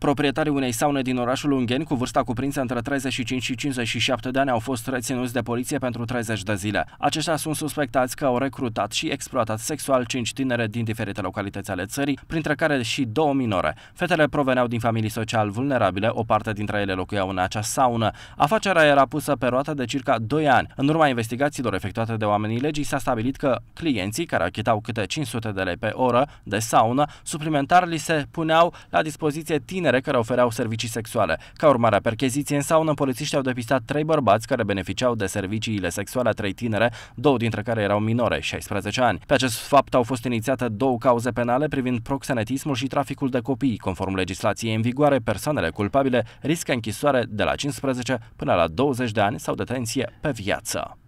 Proprietarii unei saune din orașul Ungheni, cu vârsta cuprinsă între 35 și 57 de ani, au fost reținuți de poliție pentru 30 de zile. Aceștia sunt suspectați că au recrutat și exploatat sexual cinci tinere din diferite localități ale țării, printre care și două minore. Fetele proveneau din familii social vulnerabile, o parte dintre ele locuiau în acea saună. Afacerea era pusă pe roată de circa 2 ani. În urma investigațiilor efectuate de oamenii legii, s-a stabilit că clienții, care achitau câte 500 de lei pe oră de saună, suplimentar li se puneau la dispoziție tineri tinere care ofereau servicii sexuale. Ca urmare a percheziției în saună, polițiștii au depistat trei bărbați care beneficiau de serviciile sexuale a trei tinere, două dintre care erau minore, 16 ani. Pe acest fapt au fost inițiate două cauze penale privind proxenetismul și traficul de copii. Conform legislației în vigoare, persoanele culpabile riscă închisoare de la 15 până la 20 de ani sau detenție pe viață.